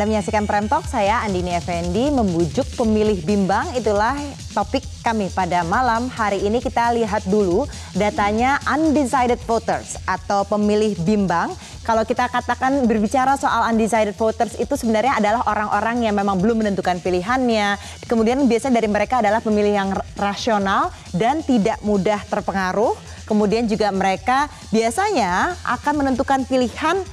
Anda menyaksikan Prem Talk, saya Andini Effendi membujuk pemilih bimbang. Itulah topik kami pada malam hari ini kita lihat dulu datanya undecided voters atau pemilih bimbang. Kalau kita katakan berbicara soal undecided voters itu sebenarnya adalah orang-orang yang memang belum menentukan pilihannya. Kemudian biasanya dari mereka adalah pemilih yang rasional dan tidak mudah terpengaruh. Kemudian juga mereka biasanya akan menentukan pilihan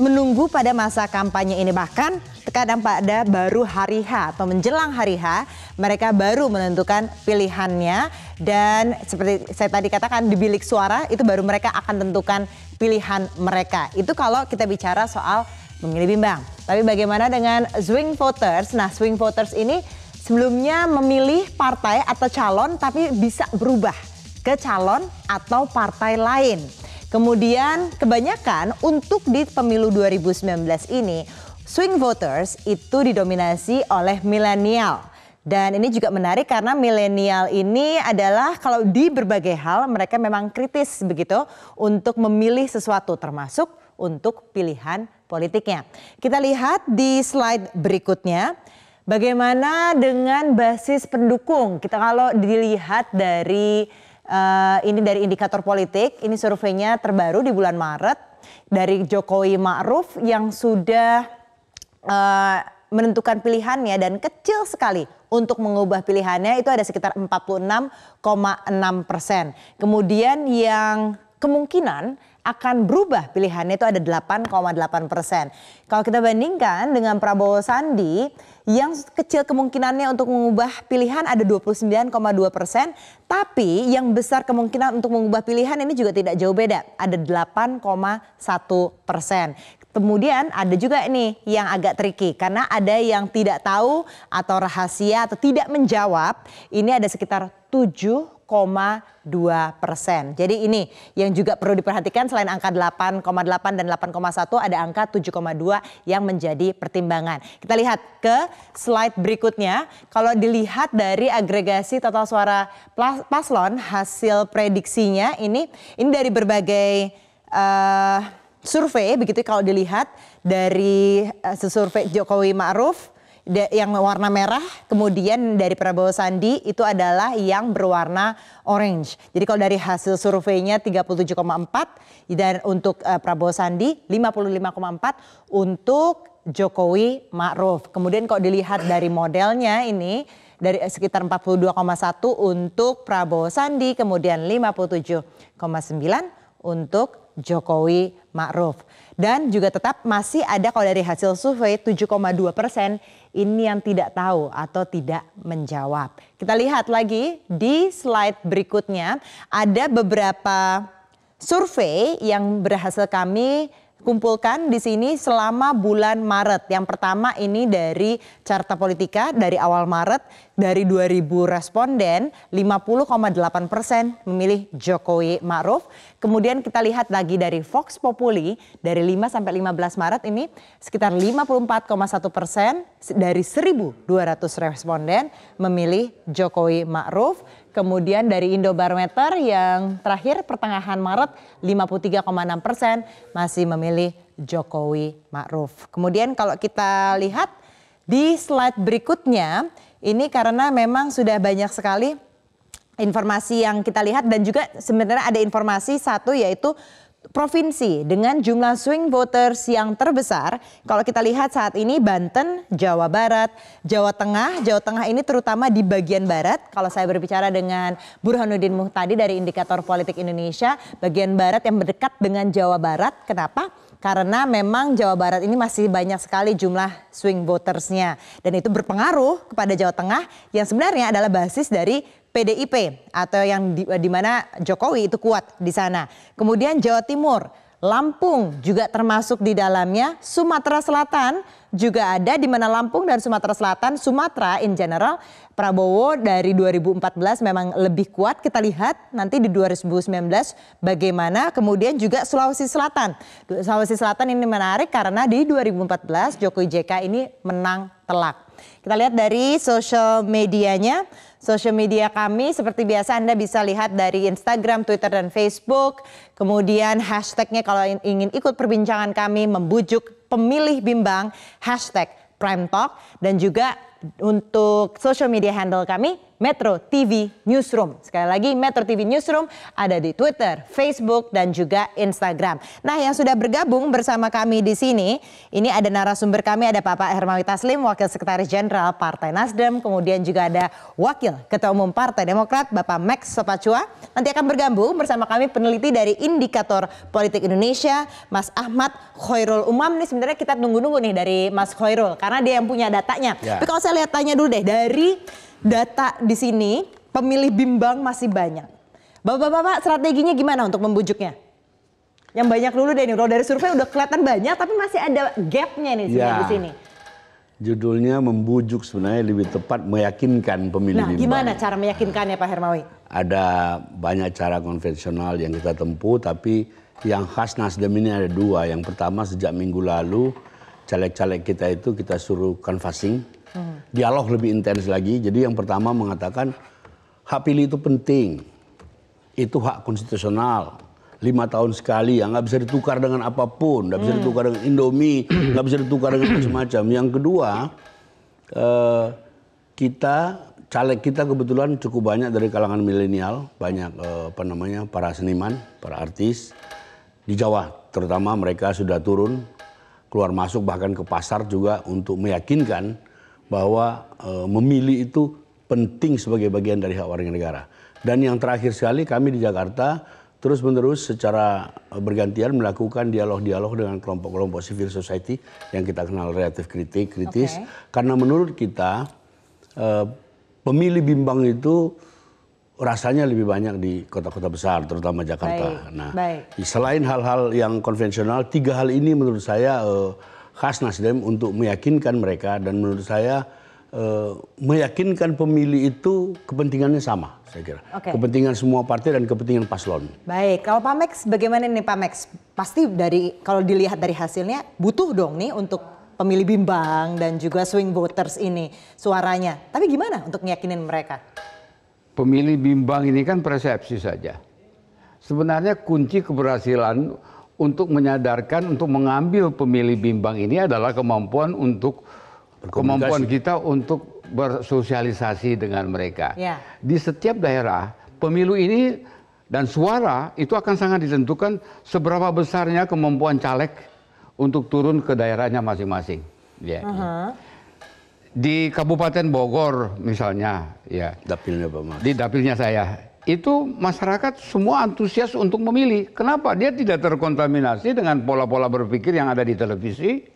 menunggu pada masa kampanye ini bahkan terkadang pada baru hari H atau menjelang hari H mereka baru menentukan pilihannya dan seperti saya tadi katakan di bilik suara itu baru mereka akan tentukan pilihan mereka. Itu kalau kita bicara soal memilih bimbang. Tapi bagaimana dengan swing voters? Nah, swing voters ini sebelumnya memilih partai atau calon tapi bisa berubah ke calon atau partai lain. Kemudian kebanyakan untuk di pemilu 2019 ini swing voters itu didominasi oleh milenial. Dan ini juga menarik karena milenial ini adalah kalau di berbagai hal mereka memang kritis begitu untuk memilih sesuatu termasuk untuk pilihan politiknya. Kita lihat di slide berikutnya. Bagaimana dengan basis pendukung? Kita kalau dilihat dari Uh, ini dari indikator politik, ini surveinya terbaru di bulan Maret dari Jokowi Ma'ruf yang sudah uh, menentukan pilihannya dan kecil sekali untuk mengubah pilihannya itu ada sekitar 46,6 persen. Kemudian yang kemungkinan akan berubah pilihannya itu ada 8,8 persen. Kalau kita bandingkan dengan Prabowo Sandi yang kecil kemungkinannya untuk mengubah pilihan ada 29,2 persen, tapi yang besar kemungkinan untuk mengubah pilihan ini juga tidak jauh beda, ada 8,1 persen. Kemudian ada juga ini yang agak tricky karena ada yang tidak tahu atau rahasia atau tidak menjawab. Ini ada sekitar tujuh. 8,2 persen. Jadi ini yang juga perlu diperhatikan selain angka 8,8 dan 8,1 ada angka 7,2 yang menjadi pertimbangan. Kita lihat ke slide berikutnya. Kalau dilihat dari agregasi total suara paslon hasil prediksinya ini ini dari berbagai uh, survei begitu kalau dilihat dari uh, survei Jokowi Ma'ruf yang warna merah, kemudian dari Prabowo Sandi itu adalah yang berwarna orange. Jadi kalau dari hasil surveinya 37,4 dan untuk uh, Prabowo Sandi 55,4 untuk Jokowi Ma'ruf. Kemudian kalau dilihat dari modelnya ini dari eh, sekitar 42,1 untuk Prabowo Sandi, kemudian 57,9 untuk Jokowi Ma'ruf. Dan juga tetap masih ada kalau dari hasil survei 7,2 persen ini yang tidak tahu atau tidak menjawab. Kita lihat lagi di slide berikutnya ada beberapa survei yang berhasil kami kumpulkan di sini selama bulan Maret. Yang pertama ini dari Carta Politika dari awal Maret dari 2.000 responden, 50,8 persen memilih Jokowi Ma'ruf. Kemudian kita lihat lagi dari Fox Populi, dari 5 sampai 15 Maret ini sekitar 54,1 persen dari 1.200 responden memilih Jokowi Ma'ruf. Kemudian dari Indobarometer yang terakhir pertengahan Maret 53,6 persen masih memilih Jokowi Ma'ruf. Kemudian kalau kita lihat di slide berikutnya ini karena memang sudah banyak sekali informasi yang kita lihat dan juga sebenarnya ada informasi satu yaitu provinsi dengan jumlah swing voters yang terbesar. Kalau kita lihat saat ini Banten, Jawa Barat, Jawa Tengah. Jawa Tengah ini terutama di bagian barat. Kalau saya berbicara dengan Burhanuddin Muhtadi dari Indikator Politik Indonesia, bagian barat yang berdekat dengan Jawa Barat. Kenapa? karena memang Jawa Barat ini masih banyak sekali jumlah swing votersnya dan itu berpengaruh kepada Jawa Tengah yang sebenarnya adalah basis dari PDIP atau yang di, di mana Jokowi itu kuat di sana. Kemudian Jawa Timur Lampung juga termasuk di dalamnya, Sumatera Selatan juga ada di mana Lampung dan Sumatera Selatan, Sumatera in general Prabowo dari 2014 memang lebih kuat. Kita lihat nanti di 2019 bagaimana. Kemudian juga Sulawesi Selatan. Sulawesi Selatan ini menarik karena di 2014 Jokowi JK ini menang telak. Kita lihat dari social medianya social media kami. Seperti biasa Anda bisa lihat dari Instagram, Twitter, dan Facebook. Kemudian hashtagnya kalau ingin ikut perbincangan kami membujuk pemilih bimbang hashtag Prime Talk. Dan juga untuk social media handle kami Metro TV Newsroom. Sekali lagi Metro TV Newsroom ada di Twitter, Facebook dan juga Instagram. Nah, yang sudah bergabung bersama kami di sini, ini ada narasumber kami ada Bapak Hermawi Taslim, Wakil Sekretaris Jenderal Partai Nasdem, kemudian juga ada Wakil Ketua Umum Partai Demokrat Bapak Max Sopacua. Nanti akan bergabung bersama kami peneliti dari Indikator Politik Indonesia, Mas Ahmad Khairul Umam. Ini sebenarnya kita tunggu nunggu nih dari Mas Khairul karena dia yang punya datanya. Ya. Tapi kalau saya lihat tanya dulu deh dari data di sini pemilih bimbang masih banyak. Bapak-bapak strateginya gimana untuk membujuknya? Yang banyak dulu deh ini. kalau dari survei udah kelihatan banyak tapi masih ada gapnya nih ya. di sini. Judulnya membujuk sebenarnya lebih tepat meyakinkan pemilih nah, bimbang. gimana cara meyakinkannya Pak Hermawi? Ada banyak cara konvensional yang kita tempuh tapi yang khas Nasdem ini ada dua. Yang pertama sejak minggu lalu caleg-caleg kita itu kita suruh canvassing dialog lebih intens lagi. Jadi yang pertama mengatakan hak pilih itu penting, itu hak konstitusional. Lima tahun sekali yang nggak bisa ditukar dengan apapun, nggak bisa hmm. ditukar dengan Indomie, nggak bisa ditukar dengan macam-macam. Yang kedua, eh, kita caleg kita kebetulan cukup banyak dari kalangan milenial, banyak eh, apa namanya para seniman, para artis di Jawa, terutama mereka sudah turun keluar masuk bahkan ke pasar juga untuk meyakinkan bahwa e, memilih itu penting sebagai bagian dari hak warga negara. Dan yang terakhir sekali kami di Jakarta terus menerus secara eh, bergantian melakukan dialog-dialog dengan kelompok-kelompok civil society yang kita kenal relatif kritik, kritis. Okay. Karena menurut kita e, pemilih bimbang itu rasanya lebih banyak di kota-kota besar, terutama Jakarta. Baik, nah, baik. selain hal-hal yang konvensional, tiga hal ini menurut saya E, khas Nasdem untuk meyakinkan mereka dan menurut saya eh, meyakinkan pemilih itu kepentingannya sama saya kira. Okay. Kepentingan semua partai dan kepentingan paslon. Baik, kalau Pak Max bagaimana nih Pak Max? Pasti dari kalau dilihat dari hasilnya butuh dong nih untuk pemilih bimbang dan juga swing voters ini suaranya. Tapi gimana untuk meyakinkan mereka? Pemilih bimbang ini kan persepsi saja. Sebenarnya kunci keberhasilan untuk menyadarkan untuk mengambil pemilih bimbang ini adalah kemampuan untuk kemampuan kita untuk bersosialisasi dengan mereka. Ya. Di setiap daerah pemilu ini dan suara itu akan sangat ditentukan seberapa besarnya kemampuan caleg untuk turun ke daerahnya masing-masing. Ya. Uh -huh. Di Kabupaten Bogor misalnya, ya. Dapilnya Pak Mas. Di dapilnya saya itu masyarakat semua antusias untuk memilih. Kenapa? Dia tidak terkontaminasi dengan pola-pola berpikir yang ada di televisi,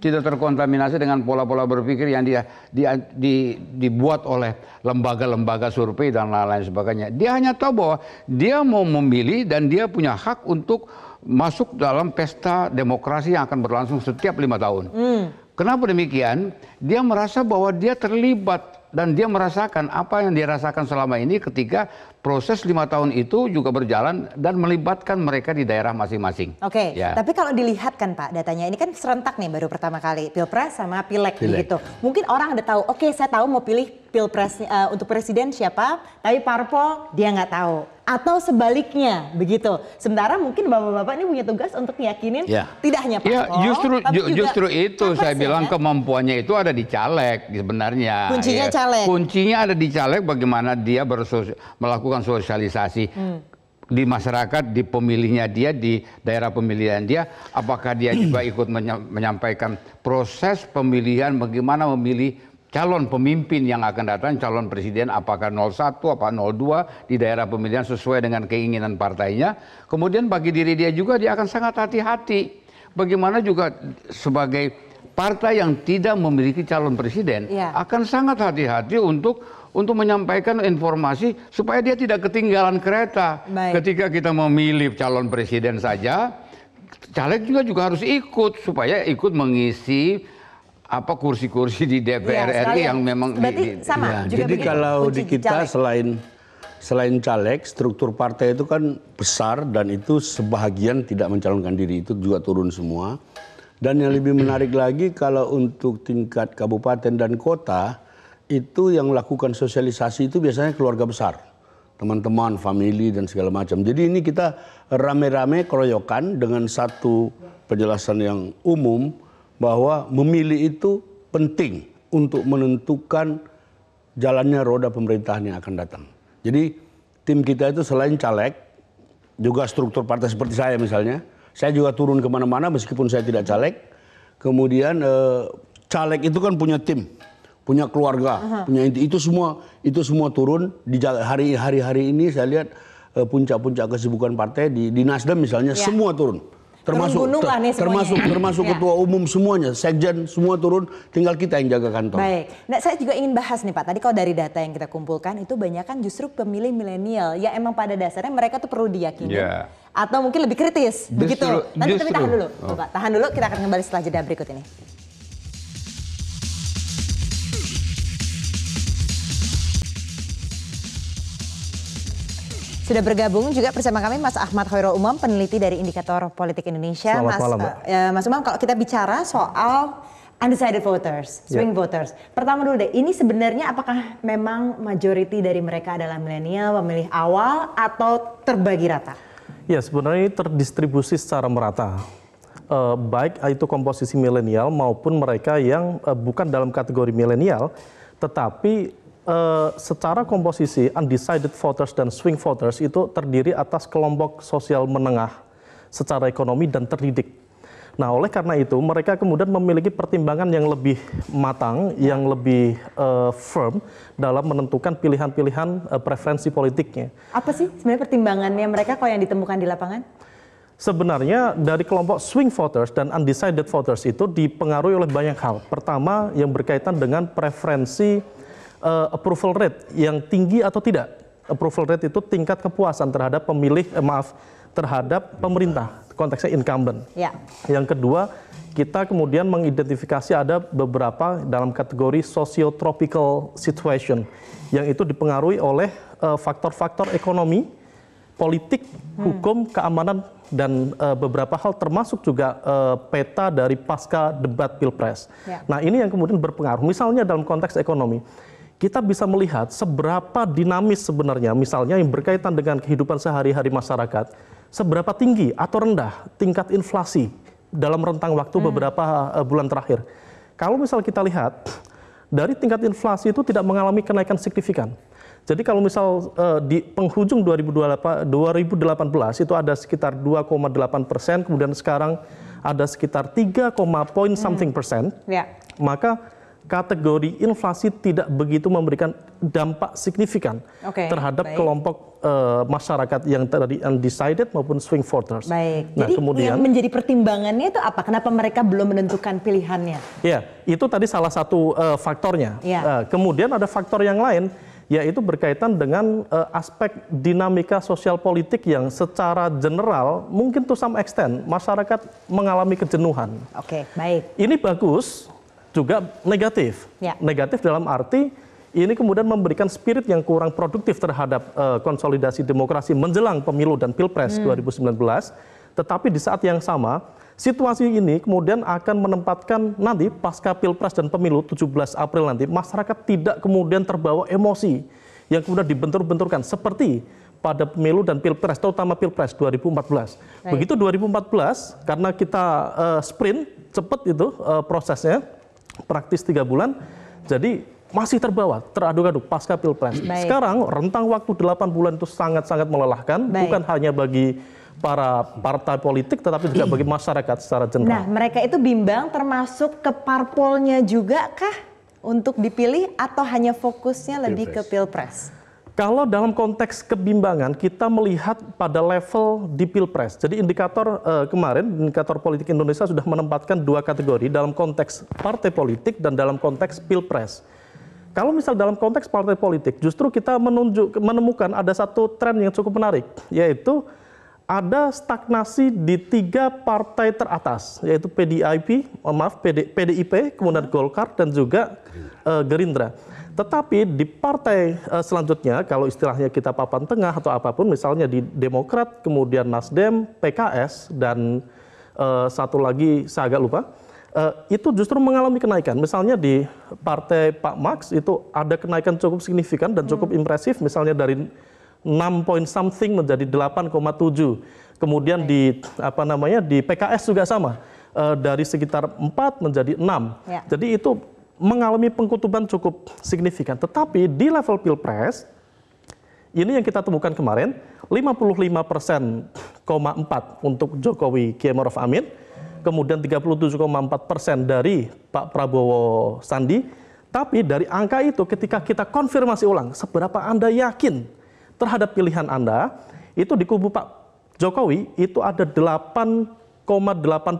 tidak terkontaminasi dengan pola-pola berpikir yang dia, dia di, dibuat oleh lembaga-lembaga survei dan lain-lain sebagainya. Dia hanya tahu bahwa dia mau memilih dan dia punya hak untuk masuk dalam pesta demokrasi yang akan berlangsung setiap lima tahun. Hmm. Kenapa demikian? Dia merasa bahwa dia terlibat dan dia merasakan apa yang dirasakan selama ini ketika proses lima tahun itu juga berjalan dan melibatkan mereka di daerah masing-masing. Oke, okay. ya. tapi kalau dilihat kan Pak datanya ini kan serentak nih baru pertama kali pilpres sama pileg, gitu. Mungkin orang udah tahu, oke okay, saya tahu mau pilih pilpres uh, untuk presiden siapa, tapi parpol dia nggak tahu atau sebaliknya begitu. Sementara mungkin bapak-bapak ini punya tugas untuk yakinin ya. tidak hanya Pak ya, justru tapi juga justru itu saya bilang ya? kemampuannya itu ada di caleg sebenarnya. Kuncinya ya. caleg. Kuncinya ada di caleg bagaimana dia bersos melakukan sosialisasi. Hmm di masyarakat, di pemilihnya dia, di daerah pemilihan dia, apakah dia juga ikut menyampaikan proses pemilihan, bagaimana memilih calon pemimpin yang akan datang, calon presiden apakah 01 apa 02 di daerah pemilihan sesuai dengan keinginan partainya. Kemudian bagi diri dia juga dia akan sangat hati-hati. Bagaimana juga sebagai partai yang tidak memiliki calon presiden ya. akan sangat hati-hati untuk untuk menyampaikan informasi supaya dia tidak ketinggalan kereta. Baik. Ketika kita memilih calon presiden saja, caleg juga juga harus ikut supaya ikut mengisi apa kursi-kursi di DPR ya, RI yang memang Berarti di, sama. Ya. jadi kalau di kita caleg. selain selain caleg, struktur partai itu kan besar dan itu sebahagian tidak mencalonkan diri itu juga turun semua. Dan yang lebih menarik lagi kalau untuk tingkat kabupaten dan kota itu yang melakukan sosialisasi itu biasanya keluarga besar, teman-teman, family dan segala macam. Jadi ini kita rame-rame keroyokan dengan satu penjelasan yang umum bahwa memilih itu penting untuk menentukan jalannya roda pemerintahan yang akan datang. Jadi tim kita itu selain caleg, juga struktur partai seperti saya misalnya, saya juga turun kemana-mana meskipun saya tidak caleg. Kemudian eh, caleg itu kan punya tim, punya keluarga, uh -huh. punya itu, itu semua itu semua turun di hari-hari ini saya lihat eh, puncak-puncak kesibukan partai di, di Nasdem misalnya yeah. semua turun termasuk ter, lah nih termasuk termasuk ya. ketua umum semuanya sekjen semua turun tinggal kita yang jaga kantor baik nah saya juga ingin bahas nih pak tadi kalau dari data yang kita kumpulkan itu banyak kan justru pemilih milenial ya emang pada dasarnya mereka tuh perlu diyakini yeah. atau mungkin lebih kritis justru, begitu nanti justru. tapi tahan dulu oh. tahan dulu kita akan kembali setelah jeda berikut ini Sudah bergabung juga bersama kami Mas Ahmad Khairul Umam, peneliti dari Indikator Politik Indonesia. Selamat Mas, malam, Mbak. Eh, Mas Umam, kalau kita bicara soal undecided voters, ya. swing yeah. voters. Pertama dulu deh, ini sebenarnya apakah memang majority dari mereka adalah milenial, pemilih awal, atau terbagi rata? Ya sebenarnya ini terdistribusi secara merata. Uh, baik itu komposisi milenial maupun mereka yang uh, bukan dalam kategori milenial, tetapi uh, secara komposisi undecided voters dan swing voters itu terdiri atas kelompok sosial menengah secara ekonomi dan terdidik. Nah, oleh karena itu mereka kemudian memiliki pertimbangan yang lebih matang, yang lebih uh, firm dalam menentukan pilihan-pilihan uh, preferensi politiknya. Apa sih sebenarnya pertimbangannya mereka kalau yang ditemukan di lapangan? Sebenarnya dari kelompok swing voters dan undecided voters itu dipengaruhi oleh banyak hal. Pertama yang berkaitan dengan preferensi uh, approval rate yang tinggi atau tidak. Approval rate itu tingkat kepuasan terhadap pemilih, eh, maaf, terhadap pemerintah, konteksnya incumbent. Ya. Yang kedua, kita kemudian mengidentifikasi ada beberapa dalam kategori socio-tropical situation yang itu dipengaruhi oleh eh, faktor-faktor uh, ekonomi, politik, hmm. hukum, keamanan dan uh, beberapa hal termasuk juga uh, peta dari pasca debat pilpres. Ya. Nah ini yang kemudian berpengaruh. Misalnya dalam konteks ekonomi, kita bisa melihat seberapa dinamis sebenarnya, misalnya yang berkaitan dengan kehidupan sehari-hari masyarakat, seberapa tinggi atau rendah tingkat inflasi dalam rentang waktu hmm. beberapa eh, bulan terakhir. Kalau misal kita lihat, dari tingkat inflasi itu tidak mengalami kenaikan signifikan. Jadi kalau misal uh, di penghujung 2018, 2018 itu ada sekitar 2,8 persen, kemudian sekarang ada sekitar 3, point hmm. something persen, hmm. Ya. yeah. maka kategori inflasi tidak begitu memberikan dampak signifikan okay, terhadap baik. kelompok uh, masyarakat yang tadi undecided maupun swing voters. Baik. Nah, Jadi kemudian yang menjadi pertimbangannya itu apa? Kenapa mereka belum menentukan pilihannya? Ya, itu tadi salah satu uh, faktornya. Ya. Uh, kemudian ada faktor yang lain yaitu berkaitan dengan uh, aspek dinamika sosial politik yang secara general mungkin to some extent masyarakat mengalami kejenuhan. Oke, okay, baik. Ini bagus juga negatif. Ya. Negatif dalam arti ini kemudian memberikan spirit yang kurang produktif terhadap uh, konsolidasi demokrasi menjelang pemilu dan pilpres hmm. 2019. Tetapi di saat yang sama, situasi ini kemudian akan menempatkan nanti pasca pilpres dan pemilu 17 April nanti masyarakat tidak kemudian terbawa emosi yang kemudian dibentur-benturkan seperti pada pemilu dan pilpres, terutama pilpres 2014. Right. Begitu 2014, karena kita uh, sprint cepat itu uh, prosesnya praktis tiga bulan jadi masih terbawa teraduk-aduk pasca pilpres. Baik. Sekarang rentang waktu delapan bulan itu sangat-sangat melelahkan, Baik. bukan hanya bagi para partai politik tetapi juga bagi masyarakat secara general. Nah, mereka itu bimbang termasuk ke parpolnya juga kah untuk dipilih atau hanya fokusnya lebih pilpres. ke pilpres? Kalau dalam konteks kebimbangan, kita melihat pada level di Pilpres. Jadi indikator uh, kemarin, indikator politik Indonesia sudah menempatkan dua kategori dalam konteks partai politik dan dalam konteks Pilpres. Kalau misal dalam konteks partai politik, justru kita menunjuk, menemukan ada satu tren yang cukup menarik, yaitu ada stagnasi di tiga partai teratas, yaitu PDIP, oh maaf, PD, PDIP, kemudian Golkar, dan juga uh, Gerindra. Tetapi di partai uh, selanjutnya, kalau istilahnya kita papan tengah atau apapun, misalnya di Demokrat, kemudian Nasdem, PKS, dan uh, satu lagi saya agak lupa, uh, itu justru mengalami kenaikan. Misalnya di partai Pak Max itu ada kenaikan cukup signifikan dan cukup hmm. impresif, misalnya dari 6 point something menjadi 8,7. Kemudian di apa namanya di PKS juga sama. dari sekitar 4 menjadi enam. Ya. Jadi itu mengalami pengkutuban cukup signifikan. Tetapi di level pilpres, ini yang kita temukan kemarin, 55,4 untuk Jokowi Kiai Amin, kemudian 37,4 persen dari Pak Prabowo Sandi. Tapi dari angka itu ketika kita konfirmasi ulang, seberapa Anda yakin terhadap pilihan Anda, itu di kubu Pak Jokowi itu ada delapan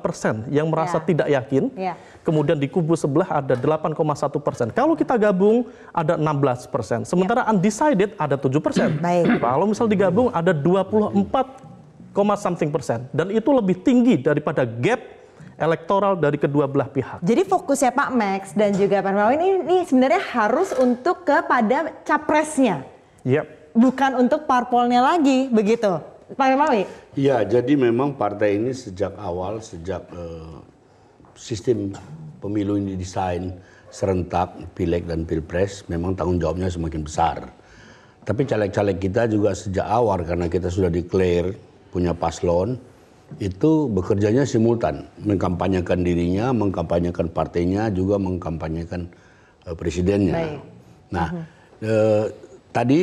persen yang merasa ya. tidak yakin. Ya. Kemudian di kubu sebelah ada 8,1 persen. Kalau kita gabung ada 16 persen. Sementara ya. undecided ada 7 persen. Kalau misal digabung ada 24, something persen. Dan itu lebih tinggi daripada gap elektoral dari kedua belah pihak. Jadi fokusnya Pak Max dan juga Pak Mawin ini, ini sebenarnya harus untuk kepada capresnya. Yep. Iya. Bukan untuk parpolnya lagi, begitu? Pak Hermawi? Iya, jadi memang partai ini sejak awal, sejak uh, sistem pemilu ini desain serentak, pileg dan pilpres, memang tanggung jawabnya semakin besar. Tapi caleg-caleg kita juga sejak awal karena kita sudah declare punya paslon, itu bekerjanya simultan, mengkampanyekan dirinya, mengkampanyekan partainya, juga mengkampanyekan uh, presidennya. Baik. Nah, uh mm-hmm. -huh. eh, tadi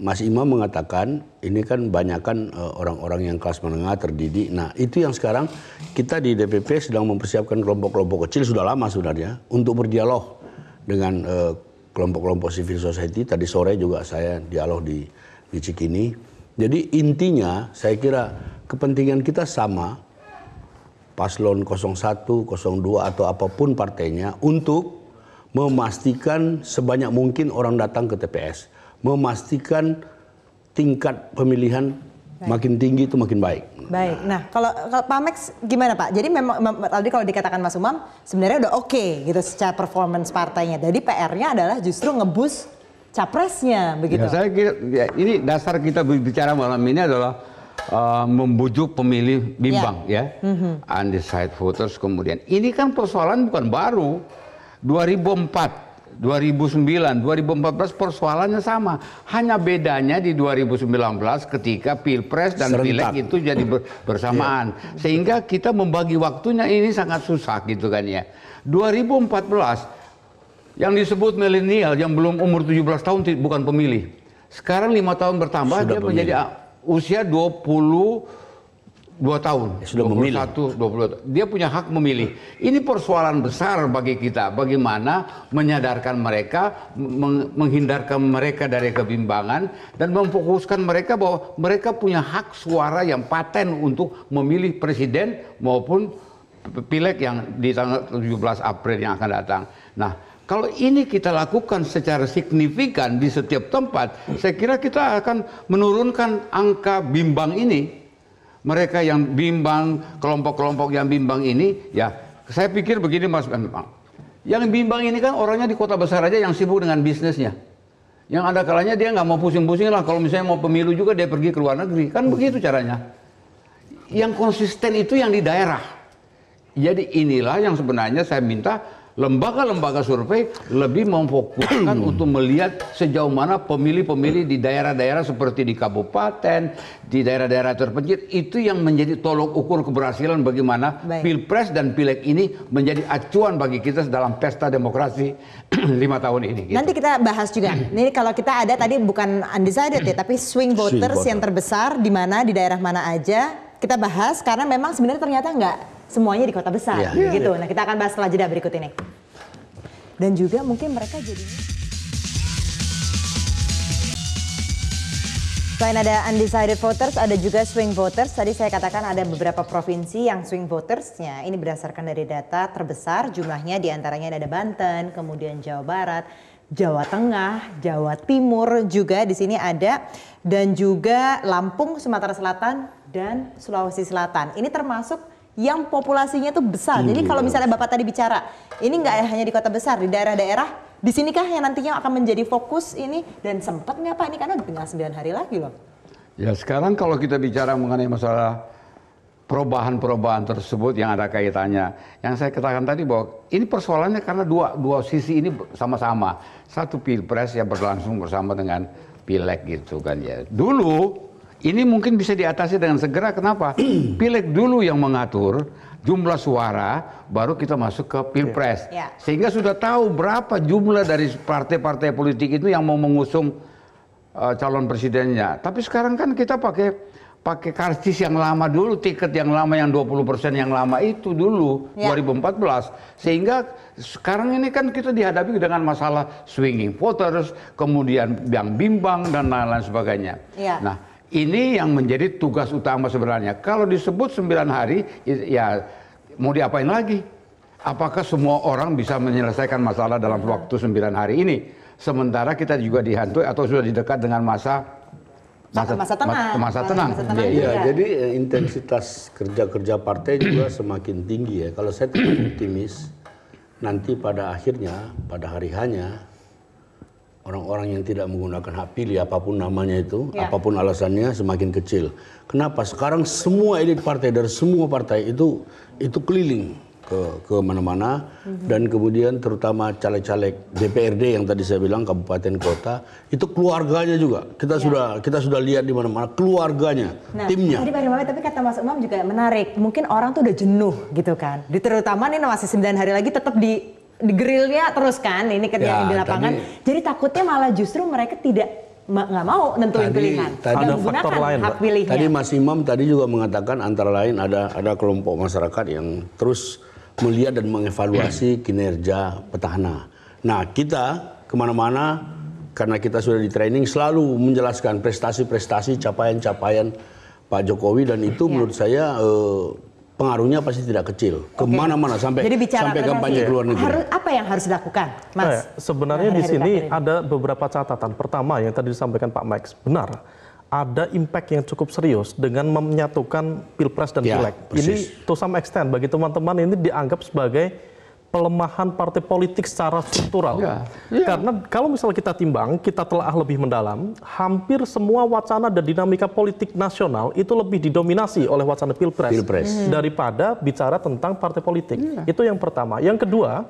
Mas Imam mengatakan ini kan banyakkan eh, orang-orang yang kelas menengah terdidik. Nah itu yang sekarang kita di DPP sedang mempersiapkan kelompok-kelompok kecil sudah lama sebenarnya untuk berdialog dengan eh, kelompok-kelompok civil society. Tadi sore juga saya dialog di, di Cikini. Jadi intinya saya kira kepentingan kita sama paslon 01, 02 atau apapun partainya untuk memastikan sebanyak mungkin orang datang ke TPS memastikan tingkat pemilihan baik. makin tinggi itu makin baik. Baik. Nah, nah kalau, kalau Pak Max gimana Pak? Jadi memang tadi kalau dikatakan Mas Umam sebenarnya udah oke okay, gitu secara performance partainya. Jadi PR-nya adalah justru ngebus capresnya begitu. Ya, saya kira ya, ini dasar kita bicara malam ini adalah uh, membujuk pemilih bimbang ya. ya. Mm-hmm. Undecided voters kemudian. Ini kan persoalan bukan baru. 2004 2009, 2014 persoalannya sama. Hanya bedanya di 2019 ketika pilpres dan pileg itu jadi bersamaan. Iya. Sehingga kita membagi waktunya ini sangat susah gitu kan ya. 2014 yang disebut milenial yang belum umur 17 tahun bukan pemilih. Sekarang lima tahun bertambah Sudah dia pemilih. menjadi usia 20 dua tahun. Ya, sudah 21, memilih. dua dia punya hak memilih. Ini persoalan besar bagi kita. Bagaimana menyadarkan mereka, menghindarkan mereka dari kebimbangan, dan memfokuskan mereka bahwa mereka punya hak suara yang paten untuk memilih presiden maupun pileg yang di tanggal 17 April yang akan datang. Nah, kalau ini kita lakukan secara signifikan di setiap tempat, saya kira kita akan menurunkan angka bimbang ini mereka yang bimbang, kelompok-kelompok yang bimbang ini, ya saya pikir begini Mas Bambang. Eh, yang bimbang ini kan orangnya di kota besar aja yang sibuk dengan bisnisnya. Yang ada kalanya dia nggak mau pusing-pusing lah. Kalau misalnya mau pemilu juga dia pergi ke luar negeri. Kan begitu caranya. Yang konsisten itu yang di daerah. Jadi inilah yang sebenarnya saya minta lembaga-lembaga survei lebih memfokuskan hmm. untuk melihat sejauh mana pemilih-pemilih di daerah-daerah seperti di kabupaten, di daerah-daerah terpencil itu yang menjadi tolok ukur keberhasilan bagaimana Baik. pilpres dan pileg ini menjadi acuan bagi kita dalam pesta demokrasi lima tahun ini. Gitu. Nanti kita bahas juga. ini kalau kita ada tadi bukan undecided ya, tapi swing voters swing voter. yang terbesar di mana di daerah mana aja kita bahas karena memang sebenarnya ternyata nggak semuanya di kota besar yeah. Iya, gitu. Yeah. Nah kita akan bahas setelah jeda berikut ini. Dan juga mungkin mereka jadi Selain ada undecided voters, ada juga swing voters. Tadi saya katakan ada beberapa provinsi yang swing votersnya ini berdasarkan dari data terbesar jumlahnya diantaranya ada Banten, kemudian Jawa Barat, Jawa Tengah, Jawa Timur juga di sini ada dan juga Lampung, Sumatera Selatan dan Sulawesi Selatan. Ini termasuk yang populasinya tuh besar. Jadi kalau iya. misalnya Bapak tadi bicara, ini nggak hanya di kota besar, di daerah-daerah di sinikah yang nantinya akan menjadi fokus ini dan sempat nggak Pak ini karena tinggal 9 hari lagi loh. Ya sekarang kalau kita bicara mengenai masalah perubahan-perubahan tersebut yang ada kaitannya. Yang saya katakan tadi bahwa ini persoalannya karena dua dua sisi ini sama-sama. Satu pilpres yang berlangsung bersama dengan pileg gitu kan ya. Dulu ini mungkin bisa diatasi dengan segera. Kenapa? Pileg dulu yang mengatur jumlah suara, baru kita masuk ke pilpres. Yeah. Yeah. Sehingga sudah tahu berapa jumlah dari partai-partai politik itu yang mau mengusung uh, calon presidennya. Tapi sekarang kan kita pakai pakai karcis yang lama dulu, tiket yang lama yang 20% yang lama itu dulu yeah. Ya. 2014. Sehingga sekarang ini kan kita dihadapi dengan masalah swinging voters, kemudian yang bimbang dan lain-lain sebagainya. Yeah. Nah, ini yang menjadi tugas utama sebenarnya. Kalau disebut sembilan hari, ya mau diapain lagi? Apakah semua orang bisa menyelesaikan masalah dalam iya. waktu sembilan hari ini? Sementara kita juga dihantui atau sudah didekat dengan masa masa, masa tenang. Masa, tenang. Masa tenang ya, ya, jadi eh, intensitas kerja-kerja partai juga semakin tinggi ya. Kalau saya tidak optimis nanti pada akhirnya, pada hari hanya orang-orang yang tidak menggunakan hak pilih apapun namanya itu, ya. apapun alasannya semakin kecil. Kenapa? Sekarang semua elit partai dari semua partai itu itu keliling ke ke mana-mana mm-hmm. dan kemudian terutama caleg-caleg DPRD yang tadi saya bilang kabupaten kota itu keluarganya juga kita ya. sudah kita sudah lihat di mana-mana keluarganya nah, timnya. Tadi Pak Imam, tapi kata Mas Umam juga menarik mungkin orang tuh udah jenuh gitu kan, Di terutama ini masih 9 hari lagi tetap di di grillnya terus kan ini kerjaan ya, di lapangan. Tadi, Jadi takutnya malah justru mereka tidak nggak mau nentuin tadi, pilihan. Tadi ada faktor lain, hak pilihnya. Tadi Mas Imam tadi juga mengatakan antara lain ada ada kelompok masyarakat yang terus melihat dan mengevaluasi kinerja petahana. Nah kita kemana-mana karena kita sudah di training selalu menjelaskan prestasi-prestasi, capaian-capaian Pak Jokowi dan itu ya. menurut saya. Eh, pengaruhnya pasti tidak kecil. Kemana-mana sampai Jadi bicara sampai kampanye ke luar ya. negeri. Harus, apa yang harus dilakukan, nah, Mas? Nah, sebenarnya di sini ada beberapa catatan. Pertama yang tadi disampaikan Pak Max, benar ada impact yang cukup serius dengan menyatukan pilpres dan ya, pileg. Ya, ini to some extent bagi teman-teman ini dianggap sebagai pelemahan partai politik secara struktural. Ya, ya. Karena kalau misalnya kita timbang, kita telah lebih mendalam, hampir semua wacana dan dinamika politik nasional itu lebih didominasi oleh wacana pilpres, pilpres. Mhm. Hmm. daripada bicara tentang partai politik. Ya. Itu yang pertama. Yang kedua,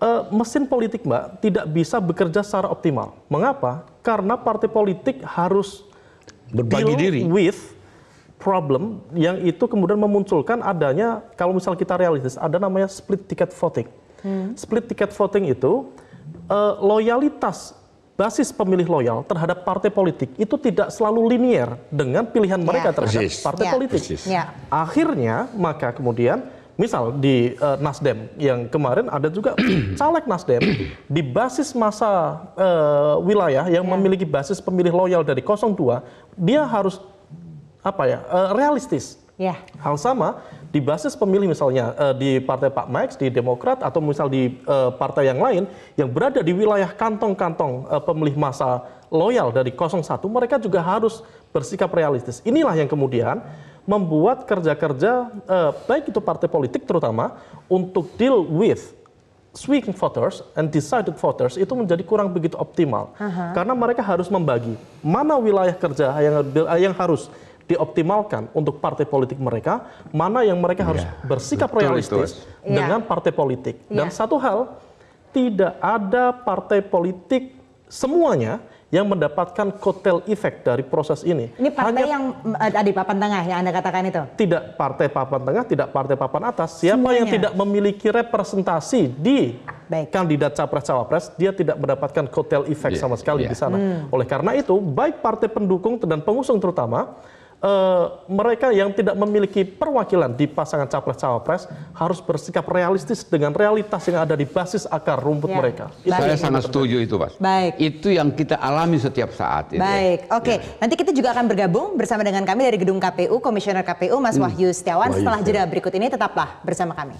uh, mesin politik mbak tidak bisa bekerja secara optimal. Mengapa? Karena partai politik harus berbagi diri with problem yang itu kemudian memunculkan adanya kalau misal kita realistis ada namanya split ticket voting. Hmm. Split ticket voting itu uh, loyalitas basis pemilih loyal terhadap partai politik itu tidak selalu linier dengan pilihan mereka yeah. terhadap Persis. partai yeah. politik. Yeah. Akhirnya maka kemudian misal di uh, Nasdem yang kemarin ada juga caleg Nasdem di basis masa uh, wilayah yang yeah. memiliki basis pemilih loyal dari 02 dia harus apa ya uh, realistis. Yeah. Hal sama di basis pemilih misalnya uh, di partai Pak Max, di Demokrat atau misal di uh, partai yang lain yang berada di wilayah kantong-kantong uh, pemilih masa loyal dari 01 mereka juga harus bersikap realistis. Inilah yang kemudian membuat kerja-kerja uh, baik itu partai politik terutama untuk deal with swing voters and decided voters itu menjadi kurang begitu optimal uh -huh. karena mereka harus membagi mana wilayah kerja yang yang harus dioptimalkan untuk partai politik mereka, mana yang mereka harus yeah. bersikap Betul realistis betul. dengan ya. partai politik. Yeah. Dan satu hal, tidak ada partai politik semuanya yang mendapatkan kotel efek dari proses ini. Ini partai Hanya, yang eh, ada di papan tengah yang Anda katakan itu? Tidak partai papan tengah, tidak partai papan atas. Siapa Semuanya. yang tidak memiliki representasi di baik. kandidat capres-cawapres, dia tidak mendapatkan kotel efek yeah, sama sekali yeah. di sana. Hmm. Oleh karena itu, baik partai pendukung dan pengusung terutama, uh, mereka yang tidak memiliki perwakilan di pasangan capres-cawapres harus bersikap realistis dengan realitas yang ada di basis akar rumput ya. mereka. Itu Saya sangat setuju itu, Mas. Baik. Itu yang kita alami setiap saat. Itu. Baik, oke. Okay. Ya. Nanti kita juga akan bergabung bersama dengan kami dari gedung KPU, Komisioner KPU Mas hmm. Wahyu Setiawan. Setelah jeda berikut ini tetaplah bersama kami.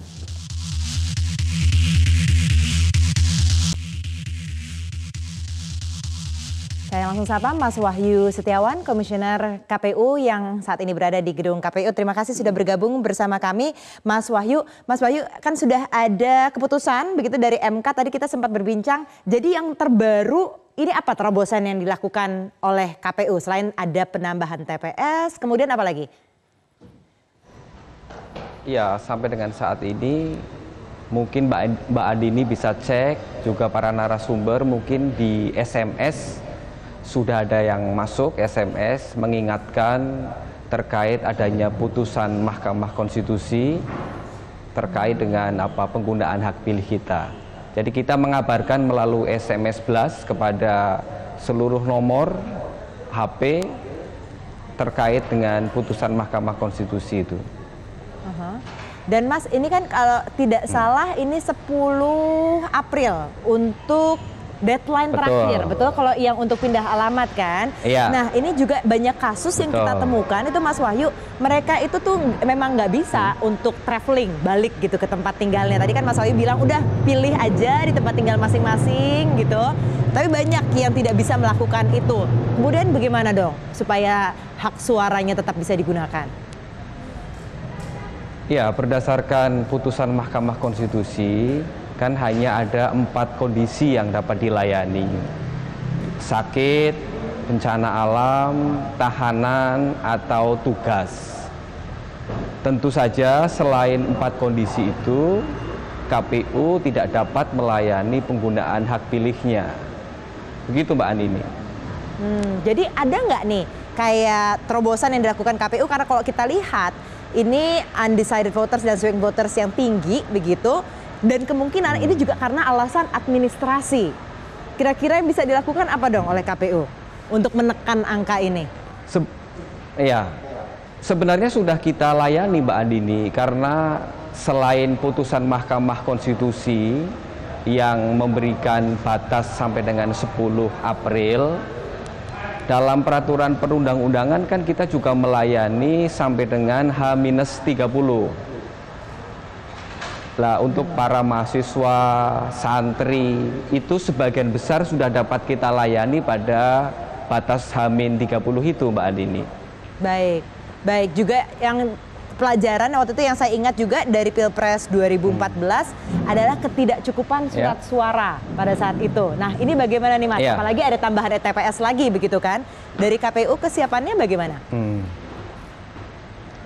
Saya langsung sapa Mas Wahyu Setiawan, Komisioner KPU yang saat ini berada di gedung KPU. Terima kasih sudah bergabung bersama kami, Mas Wahyu. Mas Wahyu, kan sudah ada keputusan begitu dari MK. Tadi kita sempat berbincang. Jadi yang terbaru ini apa terobosan yang dilakukan oleh KPU selain ada penambahan TPS, kemudian apa lagi? Ya, sampai dengan saat ini mungkin Mbak Adini bisa cek juga para narasumber mungkin di SMS sudah ada yang masuk SMS mengingatkan terkait adanya putusan Mahkamah Konstitusi terkait dengan apa penggunaan hak pilih kita. Jadi kita mengabarkan melalui SMS blast kepada seluruh nomor HP terkait dengan putusan Mahkamah Konstitusi itu. Dan Mas, ini kan kalau tidak salah ini 10 April untuk deadline betul. terakhir, betul? Kalau yang untuk pindah alamat kan. Iya. Nah ini juga banyak kasus yang kita temukan itu Mas Wahyu, mereka itu tuh memang nggak bisa hmm. untuk traveling balik gitu ke tempat tinggalnya. Tadi kan Mas Wahyu bilang udah pilih aja di tempat tinggal masing-masing gitu. Tapi banyak yang tidak bisa melakukan itu. Kemudian bagaimana dong supaya hak suaranya tetap bisa digunakan? Ya, berdasarkan putusan Mahkamah Konstitusi, kan hanya ada empat kondisi yang dapat dilayani sakit, bencana alam, tahanan, atau tugas. Tentu saja selain empat kondisi itu, KPU tidak dapat melayani penggunaan hak pilihnya. Begitu Mbak Anini. Hmm, jadi ada nggak nih kayak terobosan yang dilakukan KPU karena kalau kita lihat ini undecided voters dan swing voters yang tinggi begitu dan kemungkinan hmm. ini juga karena alasan administrasi. Kira-kira yang bisa dilakukan apa dong oleh KPU untuk menekan angka ini? Se ya, sebenarnya sudah kita layani Mbak Andini karena selain putusan Mahkamah Konstitusi yang memberikan batas sampai dengan 10 April dalam peraturan perundang-undangan kan kita juga melayani sampai dengan H-30 nah untuk para mahasiswa, santri itu sebagian besar sudah dapat kita layani pada batas Hamin 30 itu Mbak Andini. Baik. Baik juga yang pelajaran waktu itu yang saya ingat juga dari Pilpres 2014 hmm. adalah ketidakcukupan ya. surat yeah. suara pada saat itu. Nah, ini bagaimana nih Mas? Yeah. Apalagi ada tambahan e TPS lagi begitu kan? Dari KPU kesiapannya bagaimana? Hmm.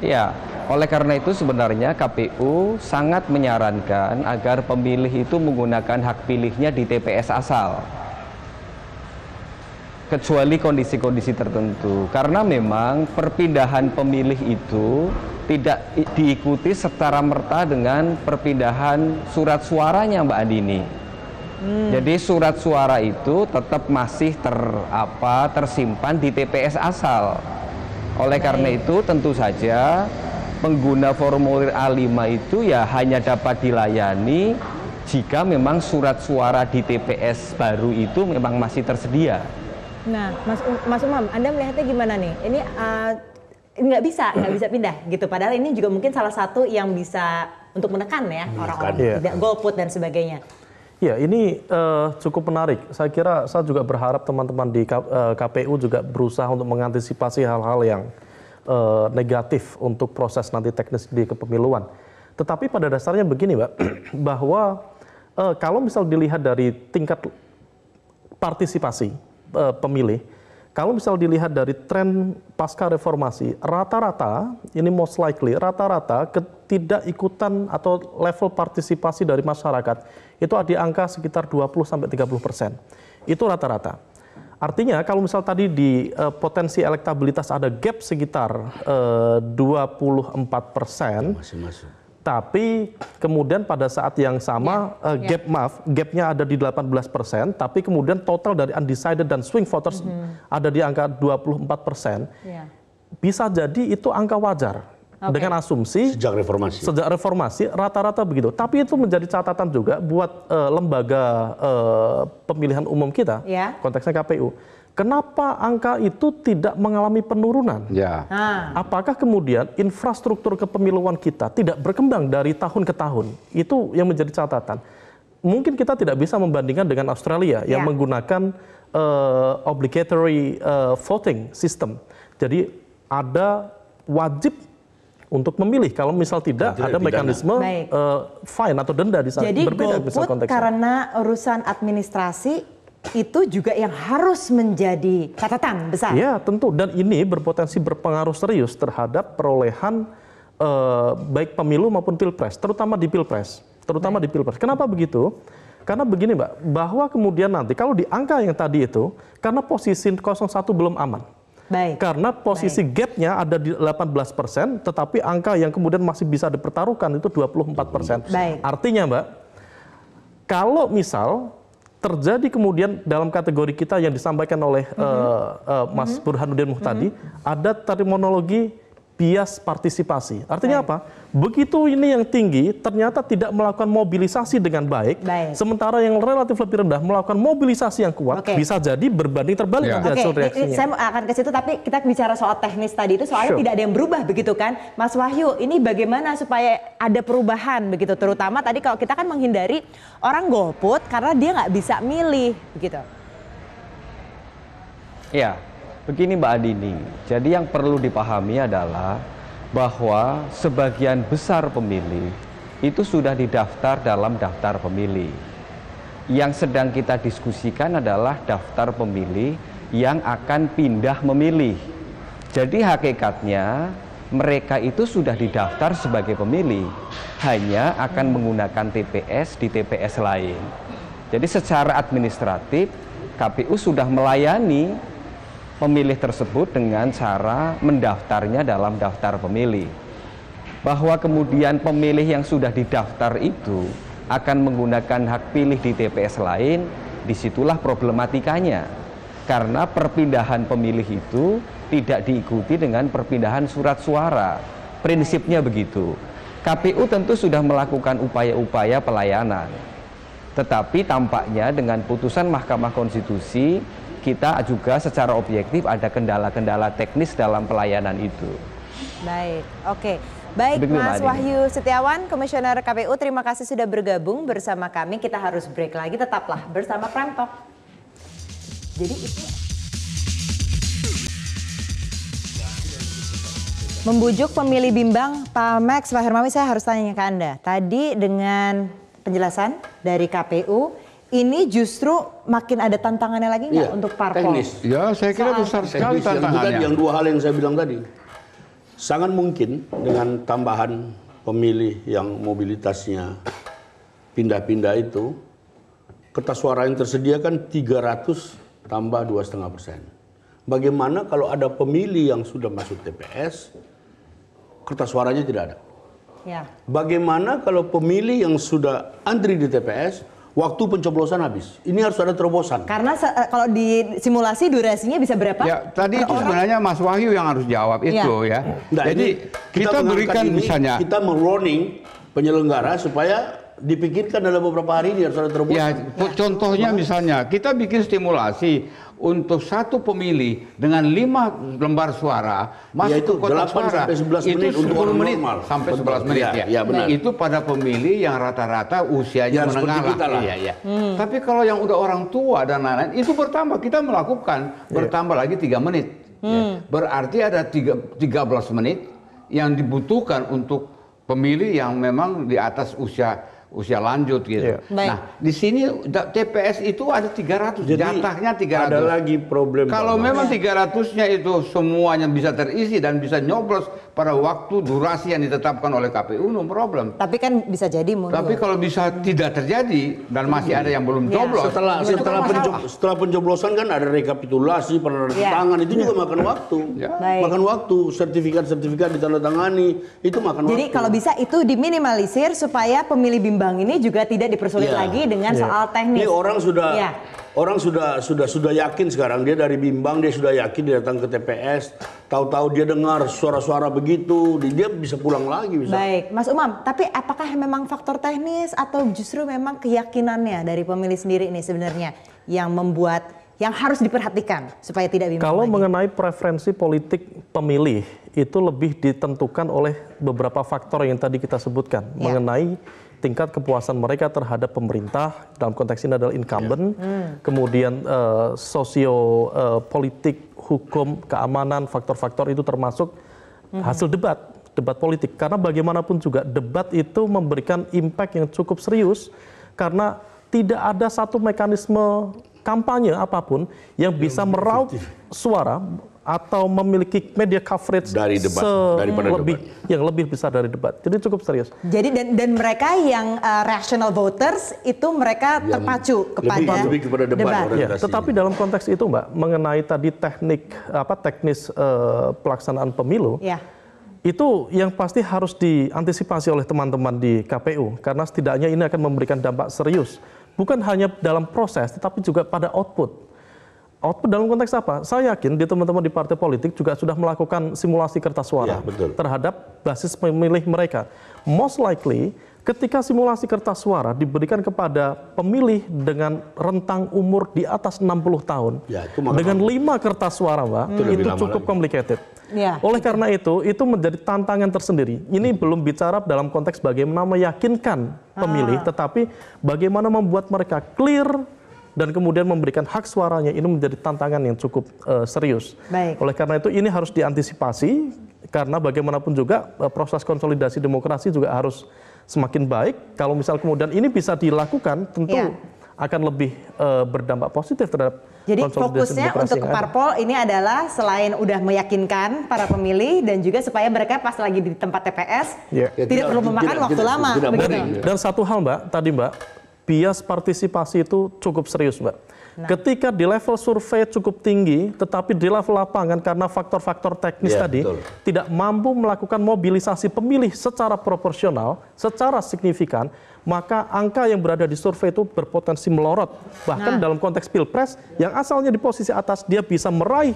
Ya, oleh karena itu sebenarnya KPU sangat menyarankan agar pemilih itu menggunakan hak pilihnya di TPS asal. Kecuali kondisi-kondisi tertentu. Karena memang perpindahan pemilih itu tidak diikuti secara merta dengan perpindahan surat suaranya Mbak Andini. Hmm. Jadi surat suara itu tetap masih ter apa tersimpan di TPS asal. Oleh Baik. karena itu tentu saja pengguna formulir A5 itu ya hanya dapat dilayani jika memang surat suara di TPS baru itu memang masih tersedia. Nah, Mas, Mas Umam, Anda melihatnya gimana nih? Ini uh, nggak bisa, nggak bisa pindah gitu. Padahal ini juga mungkin salah satu yang bisa untuk menekan ya orang-orang iya. tidak golput dan sebagainya. Ya, ini uh, cukup menarik. Saya kira saya juga berharap teman-teman di KPU eh, juga berusaha untuk mengantisipasi hal-hal yang uh, negatif untuk proses nanti teknis di kepemiluan. Tetapi pada dasarnya begini, Mbak, bahwa uh, kalau misal dilihat dari tingkat partisipasi uh, pemilih, kalau misal dilihat dari tren pasca reformasi, rata-rata ini most likely rata-rata tidak ikutan atau level partisipasi dari masyarakat itu di angka sekitar 20 sampai 30 persen. Itu rata-rata. Artinya kalau misal tadi di uh, potensi elektabilitas ada gap sekitar eh, uh, 24 persen, tapi kemudian pada saat yang sama ya, uh, gap ya. maaf gapnya ada di 18 persen tapi kemudian total dari undecided dan swing voters mm -hmm. ada di angka 24 persen ya. bisa jadi itu angka wajar dengan asumsi sejak reformasi sejak reformasi rata-rata begitu tapi itu menjadi catatan juga buat uh, lembaga uh, pemilihan umum kita yeah. konteksnya KPU Kenapa angka itu tidak mengalami penurunan? Ya. Ah. Apakah kemudian infrastruktur kepemiluan kita tidak berkembang dari tahun ke tahun? Itu yang menjadi catatan. Mungkin kita tidak bisa membandingkan dengan Australia yang ya. menggunakan uh, obligatory uh, voting system. Jadi ada wajib untuk memilih. Kalau misal tidak, tidak ada mekanisme uh, fine atau denda di sana. Jadi Berbeda karena urusan administrasi itu juga yang harus menjadi catatan besar. Ya tentu dan ini berpotensi berpengaruh serius terhadap perolehan uh, baik pemilu maupun pilpres, terutama di pilpres, terutama baik. di pilpres. Kenapa begitu? Karena begini mbak, bahwa kemudian nanti kalau di angka yang tadi itu, karena posisi 01 belum aman, Baik. Karena posisi Baik. gapnya ada di 18 persen, tetapi angka yang kemudian masih bisa dipertaruhkan itu 24 persen. Artinya Mbak, kalau misal terjadi kemudian dalam kategori kita yang disampaikan oleh mm -hmm. uh, uh, Mas mm -hmm. Burhanuddin Muhtadi, mm -hmm. ada terminologi bias partisipasi. Artinya Baik. apa? Begitu ini yang tinggi ternyata tidak melakukan mobilisasi dengan baik, baik. sementara yang relatif lebih rendah melakukan mobilisasi yang kuat, okay. bisa jadi berbanding terbalik yeah. nanti okay. reaksinya. Saya akan ke situ tapi kita bicara soal teknis tadi itu soalnya sure. tidak ada yang berubah begitu kan. Mas Wahyu, ini bagaimana supaya ada perubahan begitu terutama tadi kalau kita kan menghindari orang golput karena dia nggak bisa milih begitu. Iya. Begini Mbak Adini, jadi yang perlu dipahami adalah bahwa sebagian besar pemilih itu sudah didaftar dalam daftar pemilih. Yang sedang kita diskusikan adalah daftar pemilih yang akan pindah memilih. Jadi hakikatnya mereka itu sudah didaftar sebagai pemilih, hanya akan menggunakan TPS di TPS lain. Jadi secara administratif KPU sudah melayani pemilih tersebut dengan cara mendaftarnya dalam daftar pemilih. Bahwa kemudian pemilih yang sudah didaftar itu akan menggunakan hak pilih di TPS lain, disitulah problematikanya. Karena perpindahan pemilih itu tidak diikuti dengan perpindahan surat suara. Prinsipnya begitu. KPU tentu sudah melakukan upaya-upaya pelayanan. Tetapi tampaknya dengan putusan Mahkamah Konstitusi kita juga secara objektif ada kendala-kendala teknis dalam pelayanan itu. Baik, oke. Okay. Baik Begitu, Mas Wahyu Setiawan, Komisioner KPU, terima kasih sudah bergabung bersama kami. Kita harus break lagi, tetaplah bersama Prime Talk. Jadi itu... Membujuk pemilih bimbang, Pak Max, Pak Hermawi, saya harus tanya ke Anda. Tadi dengan penjelasan dari KPU, ini justru makin ada tantangannya lagi nggak ya, untuk parpol? Teknis. Ya, saya kira Soal besar sekali tantangannya. Yang, yang dua hal yang saya bilang tadi, sangat mungkin dengan tambahan pemilih yang mobilitasnya pindah-pindah itu, kertas suara yang tersedia kan 300 tambah dua setengah persen. Bagaimana kalau ada pemilih yang sudah masuk TPS, kertas suaranya tidak ada? Ya. Bagaimana kalau pemilih yang sudah antri di TPS waktu pencoblosan habis. Ini harus ada terobosan. Karena eh, kalau di simulasi durasinya bisa berapa? Ya, tadi itu sebenarnya Mas Wahyu yang harus jawab ya. itu ya. Nah, Jadi kita, kita berikan ini, misalnya kita mewarning penyelenggara supaya dipikirkan dalam beberapa hari ini harus ada terobosan. Ya, ya. contohnya misalnya kita bikin stimulasi untuk satu pemilih dengan lima lembar suara masuk Yaitu ke kotak suara itu 10 menit, menit sampai 11 menit iya, ya, ya. ya benar. Nah, itu pada pemilih yang rata-rata usianya ya, menengah kita lah. Ya, ya. Hmm. tapi kalau yang udah orang tua dan lain-lain itu bertambah kita melakukan iya. bertambah lagi tiga menit hmm. Ya. berarti ada tiga, belas menit yang dibutuhkan untuk pemilih yang memang di atas usia usia lanjut gitu. Ya. Nah, di sini TPS itu ada 300, Jadi, jatahnya 300. Ada lagi problem. Kalau memang 300-nya itu semuanya bisa terisi dan bisa nyoblos, pada waktu durasi yang ditetapkan oleh KPU no problem. Tapi kan bisa jadi mundur. Tapi kalau bisa tidak terjadi dan masih hmm. ada yang belum ya. Setelah ya, setelah, kan penjob, setelah penjoblosan kan ada rekapitulasi penandatangan iya. ya. itu ya. juga iya. makan waktu. Ya. Baik. Makan waktu sertifikat-sertifikat ditandatangani itu makan jadi, waktu. Jadi kalau bisa itu diminimalisir supaya pemilih bimbang ini juga tidak dipersulit ya. lagi dengan ya. soal teknis. Ini orang sudah ya orang sudah sudah sudah yakin sekarang dia dari bimbang dia sudah yakin dia datang ke TPS tahu-tahu dia dengar suara-suara begitu begitu dia bisa pulang lagi bisa. Baik, Mas Umam, tapi apakah memang faktor teknis atau justru memang keyakinannya dari pemilih sendiri ini sebenarnya yang membuat yang harus diperhatikan supaya tidak bimbang Kalau lagi? mengenai preferensi politik pemilih itu lebih ditentukan oleh beberapa faktor yang tadi kita sebutkan ya. mengenai tingkat kepuasan mereka terhadap pemerintah dalam konteks ini adalah incumbent, ya. hmm. hmm. kemudian uh, sosio uh, politik, hukum, keamanan, faktor-faktor itu termasuk Mm-hmm. hasil debat, debat politik. Karena bagaimanapun juga debat itu memberikan impact yang cukup serius karena tidak ada satu mekanisme kampanye apapun yang bisa meraup suara atau memiliki media coverage dari debat, lebih, debat. yang lebih besar dari debat. Jadi cukup serius. Jadi dan, dan mereka yang uh, rational voters itu mereka yang terpacu kepada lebih, kepada debat. debat. Ya, tetapi dalam konteks itu, Mbak, mengenai tadi teknik apa teknis uh, pelaksanaan pemilu. Ya itu yang pasti harus diantisipasi oleh teman-teman di KPU karena setidaknya ini akan memberikan dampak serius bukan hanya dalam proses, tetapi juga pada output. Output dalam konteks apa? Saya yakin di teman-teman di partai politik juga sudah melakukan simulasi kertas suara ya, terhadap basis pemilih mereka. Most likely Ketika simulasi kertas suara diberikan kepada pemilih dengan rentang umur di atas 60 tahun, ya, itu dengan lima kertas suara, itu, itu cukup lagi. complicated. Ya. Oleh karena itu, itu menjadi tantangan tersendiri. Ini hmm. belum bicara dalam konteks bagaimana meyakinkan pemilih, ah. tetapi bagaimana membuat mereka clear dan kemudian memberikan hak suaranya ini menjadi tantangan yang cukup uh, serius. Baik. Oleh karena itu ini harus diantisipasi karena bagaimanapun juga eh, proses konsolidasi demokrasi juga harus semakin baik. Kalau misal kemudian ini bisa dilakukan, tentu ya. akan lebih uh, berdampak positif terhadap jadi fokusnya untuk ke parpol ini adalah selain udah meyakinkan para pemilih dan juga supaya mereka pas lagi di tempat TPS yeah. Ya, tidak, perlu memakan tidak, waktu tidak, lama. Tidak, tidak, ya. dan, dan satu hal mbak, tadi mbak, bias partisipasi itu cukup serius mbak Nah. Ketika di level survei cukup tinggi, tetapi di level lapangan karena faktor-faktor teknis yeah, tadi betul. tidak mampu melakukan mobilisasi pemilih secara proporsional, secara signifikan, maka angka yang berada di survei itu berpotensi melorot. Bahkan nah. dalam konteks pilpres yang asalnya di posisi atas dia bisa meraih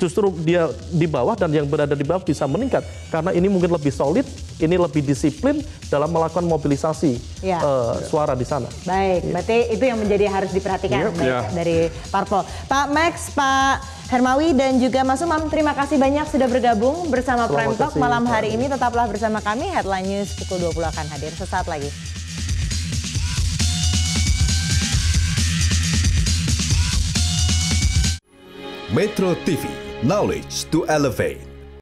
justru dia di bawah dan yang berada di bawah bisa meningkat karena ini mungkin lebih solid, ini lebih disiplin dalam melakukan mobilisasi ya. uh, suara di sana. Baik, ya. berarti itu yang menjadi harus diperhatikan ya. Ya. dari Parpol. Pak Max, Pak Hermawi dan juga Mas Umam, terima kasih banyak sudah bergabung bersama Prime Talk malam hari ini. Tetaplah bersama kami, Headline News pukul 20 akan hadir sesaat lagi. Metro TV knowledge to elevate.